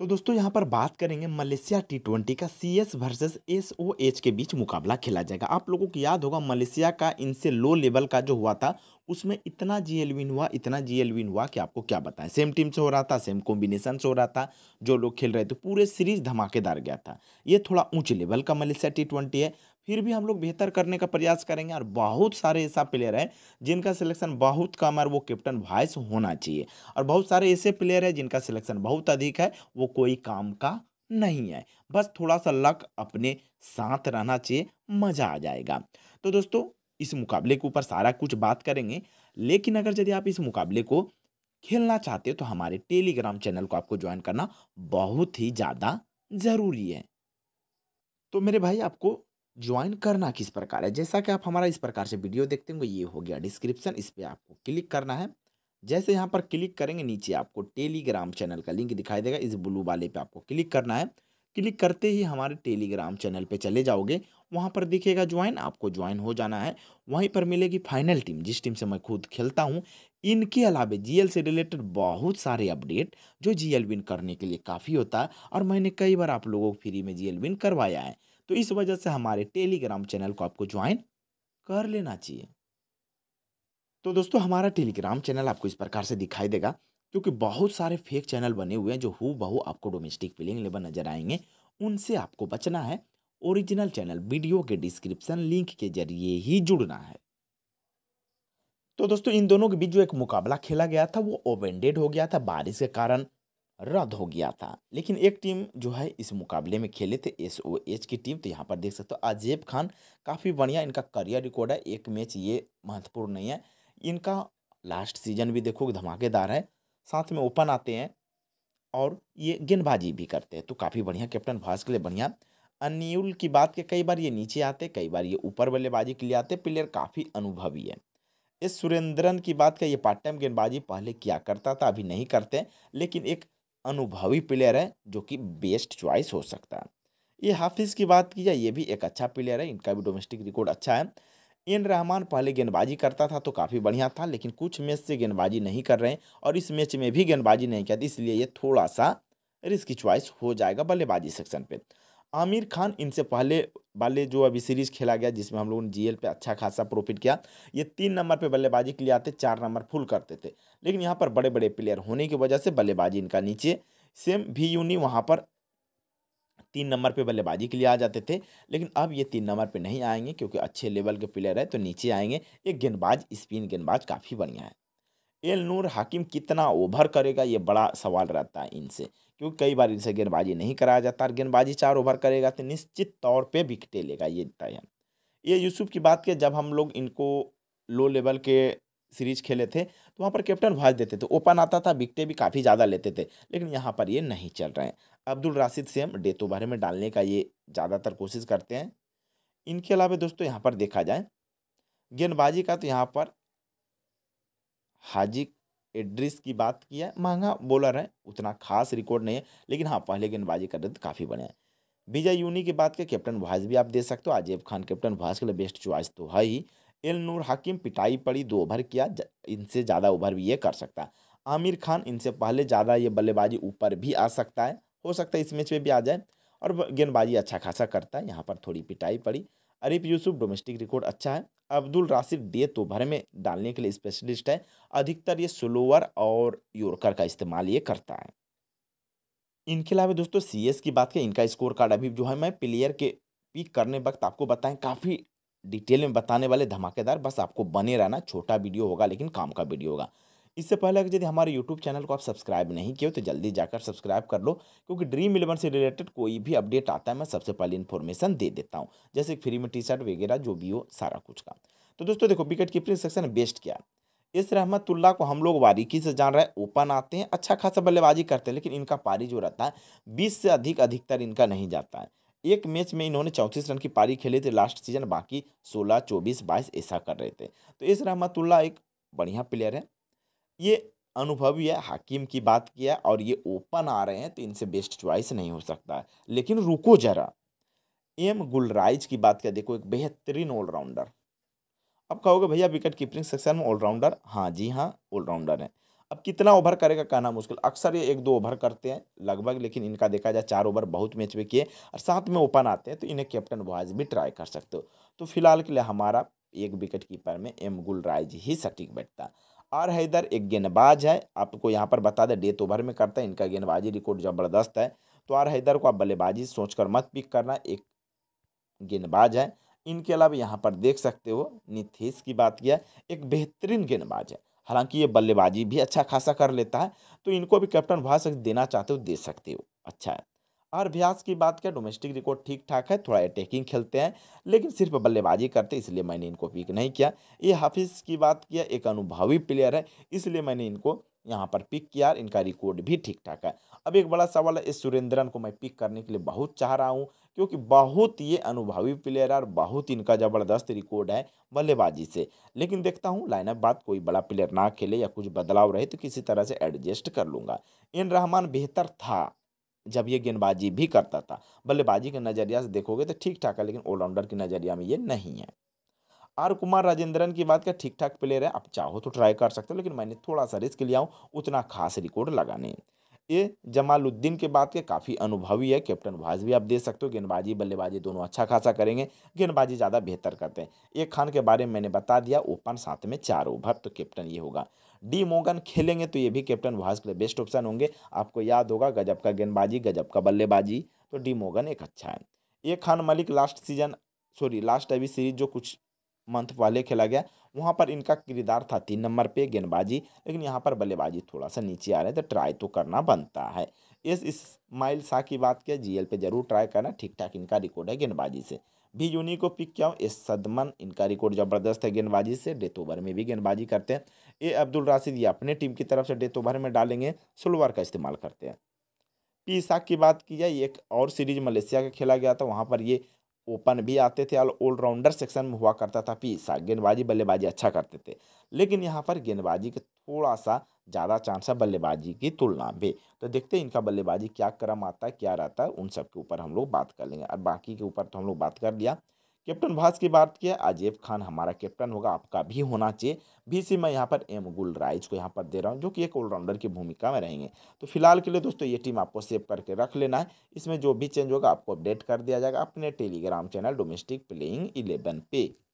तो दोस्तों यहाँ पर बात करेंगे मलेशिया टी ट्वेंटी का C S versus S O H के बीच मुकाबला खेला जाएगा आप लोगों को याद होगा मलेशिया का इनसे लो लेवल का जो हुआ था उसमें इतना जी एल विन हुआ इतना जी एल विन हुआ कि आपको क्या बताएं सेम टीम से हो रहा था सेम कॉम्बिनेशन से हो रहा था जो लोग खेल रहे थे पूरे सीरीज धमाकेदार गया था ये थोड़ा ऊंचे लेवल का मलेशिया टी ट्वेंटी है फिर भी हम लोग बेहतर करने का प्रयास करेंगे और बहुत सारे ऐसा प्लेयर हैं जिनका सिलेक्शन बहुत कम है वो कैप्टन वाइस होना चाहिए और बहुत सारे ऐसे प्लेयर हैं जिनका सिलेक्शन बहुत अधिक है वो कोई काम का नहीं है बस थोड़ा सा लक अपने साथ रहना चाहिए मज़ा आ जाएगा तो दोस्तों इस मुकाबले के ऊपर सारा कुछ बात करेंगे लेकिन अगर यदि आप इस मुकाबले को खेलना चाहते हो तो हमारे टेलीग्राम चैनल को आपको ज्वाइन करना बहुत ही ज़्यादा ज़रूरी है तो मेरे भाई आपको ज्वाइन करना किस प्रकार है जैसा कि आप हमारा इस प्रकार से वीडियो देखते होंगे ये हो गया डिस्क्रिप्शन इस पर आपको क्लिक करना है जैसे यहाँ पर क्लिक करेंगे नीचे आपको टेलीग्राम चैनल का लिंक दिखाई देगा इस ब्लू वाले पे आपको क्लिक करना है क्लिक करते ही हमारे टेलीग्राम चैनल पे चले जाओगे वहाँ पर दिखेगा ज्वाइन आपको ज्वाइन हो जाना है वहीं पर मिलेगी फाइनल टीम जिस टीम से मैं खुद खेलता हूँ इनके अलावे जीएल से रिलेटेड बहुत सारे अपडेट जो जीएल विन करने के लिए काफ़ी होता है और मैंने कई बार आप लोगों को फ्री में जीएल विन करवाया है तो इस वजह से हमारे टेलीग्राम चैनल को आपको ज्वाइन कर लेना चाहिए तो दोस्तों हमारा टेलीग्राम चैनल आपको इस प्रकार से दिखाई देगा क्योंकि बहुत सारे फेक चैनल बने हुए हैं जो हु बहू आपको डोमेस्टिक फिलिंग लेवल नजर आएंगे उनसे आपको बचना है ओरिजिनल चैनल वीडियो के डिस्क्रिप्शन लिंक के जरिए ही जुड़ना है तो दोस्तों इन दोनों के बीच जो एक मुकाबला खेला गया था वो ओवेंडेड हो गया था बारिश के कारण रद्द हो गया था लेकिन एक टीम जो है इस मुकाबले में खेले थे एस ओ एच की टीम तो यहाँ पर देख सकते हो आजेब खान काफ़ी बढ़िया इनका करियर रिकॉर्ड है एक मैच ये महत्वपूर्ण नहीं है इनका लास्ट सीजन भी देखो धमाकेदार है साथ में ओपन आते हैं और ये गेंदबाजी भी करते हैं तो काफ़ी बढ़िया कैप्टन भास के लिए बढ़िया अन्यूल की बात के कई बार ये नीचे आते कई बार ये ऊपर बल्लेबाजी के लिए आते प्लेयर काफ़ी अनुभवी है इस सुरेंद्रन की बात का ये पार्ट टाइम गेंदबाजी पहले किया करता था अभी नहीं करते लेकिन एक अनुभवी प्लेयर है जो कि बेस्ट चॉइस हो सकता है ये हाफिज़ की बात की जाए ये भी एक अच्छा प्लेयर है इनका भी डोमेस्टिक रिकॉर्ड अच्छा है एन रहमान पहले गेंदबाजी करता था तो काफ़ी बढ़िया था लेकिन कुछ मैच से गेंदबाजी नहीं कर रहे हैं और इस मैच में भी गेंदबाजी नहीं करती तो इसलिए ये थोड़ा सा रिस्की च्वाइस हो जाएगा बल्लेबाजी सेक्शन पे आमिर खान इनसे पहले वाले जो अभी सीरीज खेला गया जिसमें हम लोगों ने जीएल पे अच्छा खासा प्रॉफिट किया ये तीन नंबर पे बल्लेबाजी के लिए आते चार नंबर फुल करते थे लेकिन यहाँ पर बड़े बड़े प्लेयर होने की वजह से बल्लेबाजी इनका नीचे सेम भी यूनी वहाँ पर तीन नंबर पे बल्लेबाजी के लिए आ जाते थे लेकिन अब ये तीन नंबर पे नहीं आएंगे क्योंकि अच्छे लेवल के प्लेयर है तो नीचे आएंगे एक गेंदबाज स्पिन गेंदबाज काफ़ी बढ़िया है एल नूर हाकिम कितना ओवर करेगा ये बड़ा सवाल रहता है इनसे क्योंकि कई बार इनसे गेंदबाजी नहीं कराया जाता और गेंदबाजी चार ओवर करेगा तो निश्चित तौर पे विकटे लेगा ये तय है ये यूसुफ की बात के जब हम लोग इनको लो लेवल के सीरीज खेले थे तो वहाँ पर कैप्टन भाज देते थे ओपन आता था विकटे भी काफ़ी ज़्यादा लेते थे लेकिन यहाँ पर ये नहीं चल रहे हैं अब्दुल राशिद से हम डेथ ओवर तो में डालने का ये ज़्यादातर कोशिश करते हैं इनके अलावा दोस्तों यहाँ पर देखा जाए गेंदबाजी का तो यहाँ पर हाजिक एड्रेस की बात की है महंगा बॉलर है उतना खास रिकॉर्ड नहीं है लेकिन हाँ पहले गेंदबाजी कर रहे थे काफ़ी बढ़िया है विजय यूनी की बात करें कैप्टन वॉयस भी आप दे सकते हो आजेब खान कैप्टन वाज के लिए बेस्ट चॉइस तो है ही एल नूर हकीम पिटाई पड़ी दो ओवर किया इनसे ज़्यादा ओवर भी ये कर सकता है आमिर खान इनसे पहले ज़्यादा ये बल्लेबाजी ऊपर भी आ सकता है हो सकता है इस मैच में भी आ जाए और गेंदबाजी अच्छा खासा करता है यहाँ पर थोड़ी पिटाई पड़ी अरिफ यूसुफ डोमेस्टिक रिकॉर्ड अच्छा है अब्दुल राशिद डे तो भर में डालने के लिए स्पेशलिस्ट है अधिकतर ये स्लोअर और योरकर का इस्तेमाल ये करता है इनके अलावा दोस्तों सी की बात करें इनका स्कोर कार्ड अभी जो है मैं प्लेयर के पिक करने वक्त आपको बताएं काफ़ी डिटेल में बताने वाले धमाकेदार बस आपको बने रहना छोटा वीडियो होगा लेकिन काम का वीडियो होगा इससे पहले अगर यदि हमारे यूट्यूब चैनल को आप सब्सक्राइब नहीं किए तो जल्दी जाकर सब्सक्राइब कर लो क्योंकि ड्रीम इलेवन से रिलेटेड कोई भी अपडेट आता है मैं सबसे पहले इन्फॉर्मेशन दे देता हूँ जैसे फ्री में टी शर्ट वगैरह जो भी हो सारा कुछ का तो दोस्तों देखो विकेट कीपरिंग सेक्शन बेस्ट क्या इस रहमतुल्ला को हम लोग बारीकी से जान रहे हैं ओपन आते हैं अच्छा खासा बल्लेबाजी करते हैं लेकिन इनका पारी जो रहता है बीस से अधिक अधिकतर इनका नहीं जाता है एक मैच में इन्होंने चौंतीस रन की पारी खेली थी लास्ट सीजन बाकी सोलह चौबीस बाईस ऐसा कर रहे थे तो इस रहमतुल्ला एक बढ़िया प्लेयर है ये अनुभवी है हकीम की बात किया और ये ओपन आ रहे हैं तो इनसे बेस्ट चॉइस नहीं हो सकता है लेकिन रुको जरा एम गुलराइज की बात कर देखो एक बेहतरीन ऑलराउंडर अब कहोगे भैया विकेट कीपरिंग सेक्शन में ऑलराउंडर हाँ जी हाँ ऑलराउंडर है अब कितना ओवर करेगा कहना मुश्किल अक्सर ये एक दो ओवर करते हैं लगभग लेकिन इनका देखा जाए चार ओवर बहुत मैच में किए और साथ में ओपन आते हैं तो इन्हें कैप्टन बॉयज भी ट्राई कर सकते हो तो फिलहाल के लिए हमारा एक विकेट कीपर में एम गुलराइज ही सटीक बैठता और हैदर एक गेंदबाज है आपको यहाँ पर बता दें डेथ ओवर तो में करता है इनका गेंदबाजी रिकॉर्ड ज़बरदस्त है तो आर हैदर को आप बल्लेबाजी सोचकर मत पिक करना एक गेंदबाज है इनके अलावा यहाँ पर देख सकते हो निथेश की बात किया एक बेहतरीन गेंदबाज है हालांकि ये बल्लेबाजी भी अच्छा खासा कर लेता है तो इनको भी कैप्टन भाषा देना चाहते हो दे सकते हो अच्छा है और अभ्यास की बात करें डोमेस्टिक रिकॉर्ड ठीक ठाक है थोड़ा अटैकिंग खेलते हैं लेकिन सिर्फ बल्लेबाजी करते इसलिए मैंने इनको पिक नहीं किया ये हाफिज़ की बात किया एक अनुभवी प्लेयर है इसलिए मैंने इनको यहाँ पर पिक किया इनका रिकॉर्ड भी ठीक ठाक है अब एक बड़ा सवाल है इस सुरेंद्रन को मैं पिक करने के लिए बहुत चाह रहा हूँ क्योंकि बहुत ये अनुभवी प्लेयर है और बहुत इनका ज़बरदस्त रिकॉर्ड है बल्लेबाजी से लेकिन देखता हूँ लाइनअप बात कोई बड़ा प्लेयर ना खेले या कुछ बदलाव रहे तो किसी तरह से एडजस्ट कर लूँगा इन रहमान बेहतर था जब ये गेंदबाजी भी करता था बल्लेबाजी के नज़रिया से देखोगे तो ठीक ठाक है लेकिन ऑलराउंडर के नज़रिया में ये नहीं है आर कुमार राजेंद्रन की बात कर ठीक ठाक प्लेयर है आप चाहो तो ट्राई कर सकते हो लेकिन मैंने थोड़ा सा रिस्क लिया हूँ उतना खास रिकॉर्ड लगाने ये जमालुद्दीन के बात के काफ़ी अनुभवी है कैप्टन वाइज भी आप दे सकते हो गेंदबाजी बल्लेबाजी दोनों अच्छा खासा करेंगे गेंदबाजी ज़्यादा बेहतर करते हैं एक खान के बारे में मैंने बता दिया ओपन साथ में चार ओवर तो कैप्टन ये होगा डी मोगन खेलेंगे तो ये भी कैप्टन वहाज के लिए बेस्ट ऑप्शन होंगे आपको याद होगा गजब का गेंदबाजी गजब का बल्लेबाजी तो डी मोगन एक अच्छा है ये Khan Malik last season sorry last अभी सीरीज जो कुछ मंथ पहले खेला गया वहाँ पर इनका किरदार था तीन नंबर पे गेंदबाजी लेकिन यहाँ पर बल्लेबाजी थोड़ा सा नीचे आ रहे हैं तो ट्राई तो करना बनता है इस माइल शाह की बात किया जीएल पे जरूर ट्राई करना ठीक ठाक इनका रिकॉर्ड है गेंदबाजी से भी यूनी को पिक किया हूँ एस सदमन इनका रिकॉर्ड जबरदस्त है गेंदबाजी से डेथ ओवर में भी गेंदबाजी करते हैं ए अब्दुल राशिद ये अपने टीम की तरफ से डेथ ओवर में डालेंगे सुलवार का इस्तेमाल करते हैं पी इसाक की बात की जाए एक और सीरीज मलेशिया का खेला गया था वहाँ पर ये ओपन भी आते थे और ऑलराउंडर सेक्शन में हुआ करता था पी साक गेंदबाजी बल्लेबाजी अच्छा करते थे लेकिन यहाँ पर गेंदबाजी का थोड़ा सा ज़्यादा चांस है बल्लेबाजी की तुलना में तो देखते हैं इनका बल्लेबाजी क्या क्रम आता है क्या रहता है उन सब के ऊपर हम लोग बात कर लेंगे और बाकी के ऊपर तो हम लोग बात कर लिया कैप्टन भास की बात किया आजेब खान हमारा कैप्टन होगा आपका भी होना चाहिए भी से मैं यहाँ पर एम गुल राइज को यहाँ पर दे रहा हूँ जो कि एक ऑलराउंडर की भूमिका में रहेंगे तो फिलहाल के लिए दोस्तों ये टीम आपको सेव करके रख लेना है इसमें जो भी चेंज होगा आपको अपडेट कर दिया जाएगा अपने Telegram channel domestic playing eleven पे